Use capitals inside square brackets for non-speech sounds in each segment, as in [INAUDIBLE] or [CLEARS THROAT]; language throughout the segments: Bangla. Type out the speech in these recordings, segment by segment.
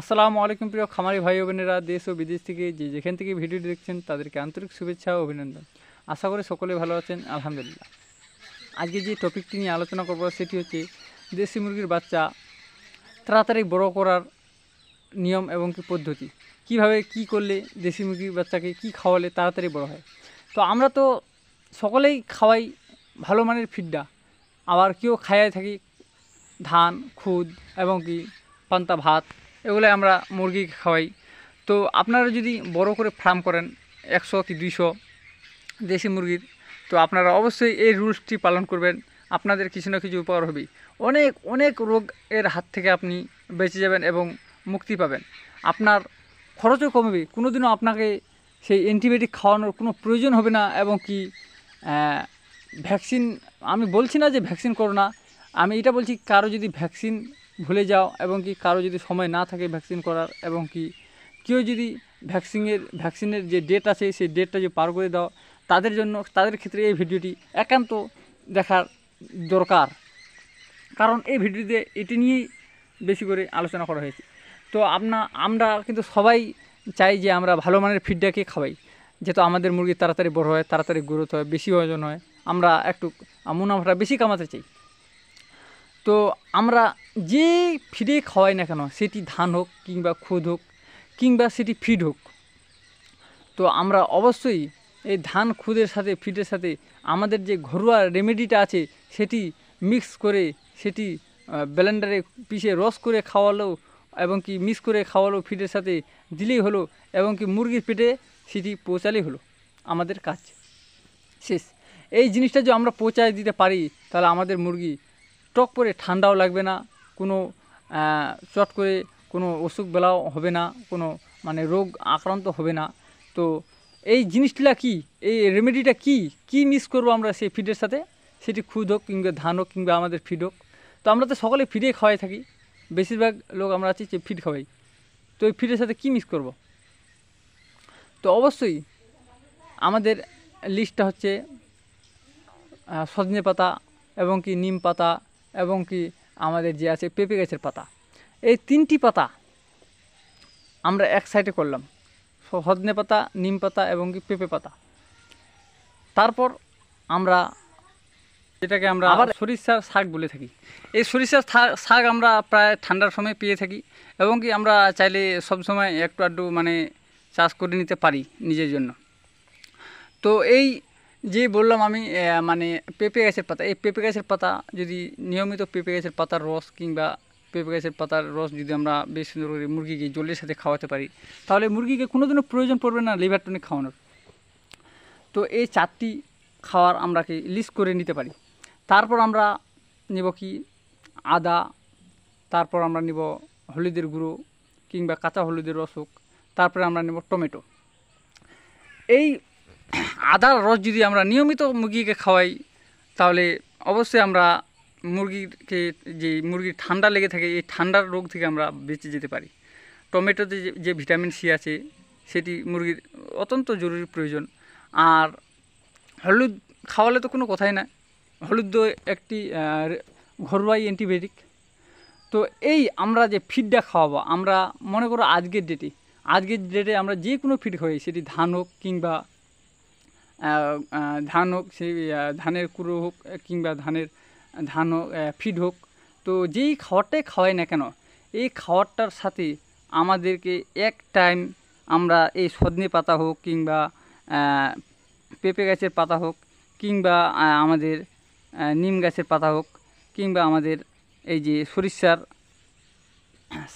আসসালামু আলাইকুম প্রিয় খামারি ভাই বোনেরা দেশ ও বিদেশ থেকে যে যেখান থেকে ভিডিও দেখছেন তাদেরকে আন্তরিক শুভেচ্ছা ও অভিনন্দন আশা করি সকলে ভালো আছেন আলহামদুলিল্লাহ আজকে যে টপিকটি নিয়ে আলোচনা করব সেটি হচ্ছে দেশি মুরগির বাচ্চা তাড়াতাড়ি বড় করার নিয়ম এবং কি পদ্ধতি কিভাবে কি করলে দেশি মুরগির বাচ্চাকে কি খাওয়ালে তাড়াতাড়ি বড় হয় তো আমরা তো সকলেই খাওয়াই ভালো মানের ফিড্ডা আবার কেউ খাইয়ে থাকি ধান খুদ এবং কি পান্তা ভাত এগুলো আমরা মুরগি খাওয়াই তো আপনারা যদি বড় করে ফার্ম করেন একশো কি দুইশো দেশি মুরগির তো আপনারা অবশ্যই এই রুলসটি পালন করবেন আপনাদের কিছু না কিছু উপকার হবে অনেক অনেক রোগ এর হাত থেকে আপনি বেঁচে যাবেন এবং মুক্তি পাবেন আপনার খরচও কমবে দিনও আপনাকে সেই অ্যান্টিবায়োটিক খাওয়ানোর কোনো প্রয়োজন হবে না এবং কি ভ্যাকসিন আমি বলছি না যে ভ্যাকসিন করো না আমি এটা বলছি কারো যদি ভ্যাকসিন ভুলে যাও এবং কি কারো যদি সময় না থাকে ভ্যাকসিন করার এবং কি কেউ যদি ভ্যাকসিনের ভ্যাকসিনের যে ডেট আছে সেই ডেটটা যে পার করে দাও তাদের জন্য তাদের ক্ষেত্রে এই ভিডিওটি একান্ত দেখার দরকার কারণ এই ভিডিওতে এটি নিয়েই বেশি করে আলোচনা করা হয়েছে তো আপনা আমরা কিন্তু সবাই চাই যে আমরা ভালো মানের ফিডব্যাকে খাওয়াই যেহেতু আমাদের মুরগি তাড়াতাড়ি বড় হয় তাড়াতাড়ি গ্রোথ হয় বেশি ওজন হয় আমরা একটু মুনাফাটা বেশি কামাতে চাই তো আমরা যে ফিডে খাওয়াই না কেন সেটি ধান হোক কিংবা খুদ হোক কিংবা সেটি ফিড হোক তো আমরা অবশ্যই এই ধান খুদের সাথে ফিডের সাথে আমাদের যে ঘরোয়া রেমেডিটা আছে সেটি মিক্স করে সেটি ব্লেন্ডারে পিষে রস করে খাওয়ালো এবং কি মিক্স করে খাওয়ালো ফিডের সাথে দিলেই হলো এবং কি মুরগির পেটে সেটি পৌঁছালেই হলো আমাদের কাজ শেষ এই জিনিসটা যদি আমরা পৌঁছায় দিতে পারি তাহলে আমাদের মুরগি টক করে ঠান্ডাও লাগবে না কোনো চট করে কোনো অসুখ বেলাও হবে না কোনো মানে রোগ আক্রান্ত হবে না তো এই জিনিসটা কি এই রেমেডিটা কি কি মিস করব আমরা সেই ফিডের সাথে সেটি খুদ হোক কিংবা ধান হোক কিংবা আমাদের ফিড হোক তো আমরা তো সকলে ফিডে খাওয়াই থাকি বেশিরভাগ লোক আমরা আছি যে ফিড খাওয়াই তো এই ফিডের সাথে কি মিস করব তো অবশ্যই আমাদের লিস্টটা হচ্ছে সজনে পাতা এবং কি নিম পাতা এবং কি আমাদের যে আছে পেঁপে গাছের পাতা এই তিনটি পাতা আমরা এক সাইডে করলাম হদনে পাতা নিম পাতা এবং কি পেঁপে পাতা তারপর আমরা যেটাকে আমরা আবার সরিষার শাক বলে থাকি এই সরিষার শাক আমরা প্রায় ঠান্ডার সময় পেয়ে থাকি এবং কি আমরা চাইলে সবসময় একটু আধটু মানে চাষ করে নিতে পারি নিজের জন্য তো এই যে বললাম আমি মানে পেঁপে গাছের পাতা এই পেঁপে গাছের পাতা যদি নিয়মিত পেঁপে গাছের পাতার রস কিংবা পেঁপে গাছের পাতার রস যদি আমরা বেশ সুন্দর করে মুরগিকে জলের সাথে খাওয়াতে পারি তাহলে মুরগিকে কোনো দিনও প্রয়োজন পড়বে না লিভার টনিক খাওয়ানোর তো এই চারটি খাওয়ার আমরা কি লিস্ট করে নিতে পারি তারপর আমরা নেব কি আদা তারপর আমরা নেব হলুদের গুঁড়ো কিংবা কাঁচা হলুদের রস হোক তারপরে আমরা নেব টমেটো এই [CLEARS THROAT] আদার রস যদি আমরা নিয়মিত মুরগিকে খাওয়াই তাহলে অবশ্যই আমরা মুরগিকে যে মুরগির ঠান্ডা লেগে থাকে এই ঠান্ডার রোগ থেকে আমরা বেঁচে যেতে পারি টমেটোতে যে ভিটামিন সি আছে সেটি মুরগির অত্যন্ত জরুরি প্রয়োজন আর হলুদ খাওয়ালে তো কোনো কথাই না হলুদ একটি ঘরোয়াই অ্যান্টিবায়োটিক তো এই আমরা যে ফিডটা খাওয়াবো আমরা মনে করো আজকের ডেটে আজকের ডেটে আমরা যে কোনো ফিড খাওয়াই সেটি ধান হোক কিংবা ধান হোক সেই ধানের কুড়ো হোক কিংবা ধানের ধান হোক ফিড হোক তো যেই খাওয়ারটাই খাওয়াই না কেন এই খাওয়ারটার সাথে আমাদেরকে এক টাইম আমরা এই সজনে পাতা হোক কিংবা পেঁপে গাছের পাতা হোক কিংবা আমাদের নিম গাছের পাতা হোক কিংবা আমাদের এই যে সরিষার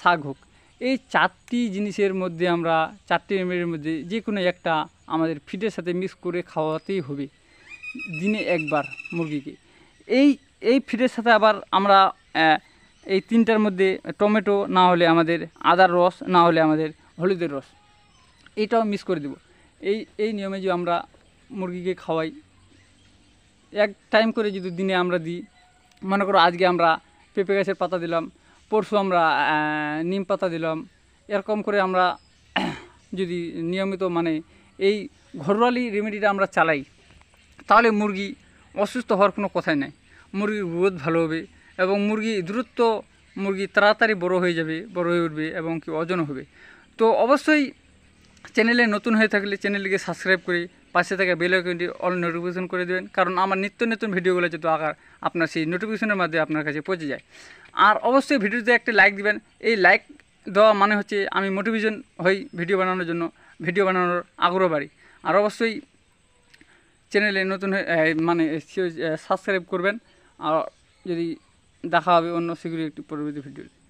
শাক হোক এই চারটি জিনিসের মধ্যে আমরা চারটি এমএর মধ্যে যে কোনো একটা আমাদের ফিডের সাথে মিক্স করে খাওয়াতেই হবে দিনে একবার মুরগিকে এই এই ফিডের সাথে আবার আমরা এই তিনটার মধ্যে টমেটো না হলে আমাদের আদার রস না হলে আমাদের হলুদের রস এটাও মিস করে দেব এই এই নিয়মে যে আমরা মুরগিকে খাওয়াই এক টাইম করে যদি দিনে আমরা দিই মনে করো আজকে আমরা পেঁপে গাছের পাতা দিলাম পরশু আমরা নিম পাতা দিলাম এরকম করে আমরা [CLEARS THROAT] যদি নিয়মিত মানে এই ঘরোয়ালি রেমেডিটা আমরা চালাই তাহলে মুরগি অসুস্থ হওয়ার কোনো কথাই নাই মুরগির গ্রোথ ভালো হবে এবং মুরগি দ্রুত মুরগি তাড়াতাড়ি বড় হয়ে যাবে বড় হয়ে উঠবে এবং কি অজন হবে তো অবশ্যই চ্যানেলে নতুন হয়ে থাকলে চ্যানেলকে সাবস্ক্রাইব করে পাশে থেকে বেল আইকনটি অল নোটিফিকেশন করে দেবেন কারণ আমার নিত্য নতুন ভিডিওগুলো যেহেতু আকার আপনার সেই নোটিফিকেশনের মাধ্যমে আপনার কাছে পৌঁছে যায় আর অবশ্যই ভিডিওতে একটি লাইক দিবেন এই লাইক দেওয়া মানে হচ্ছে আমি মোটিভেশন হই ভিডিও বানানোর জন্য ভিডিও বানানোর আগ্রহ বাড়ি আর অবশ্যই চ্যানেলে নতুন মানে সাবস্ক্রাইব করবেন আর যদি দেখা হবে অন্য শীঘ্রই একটি পরবর্তী ভিডিও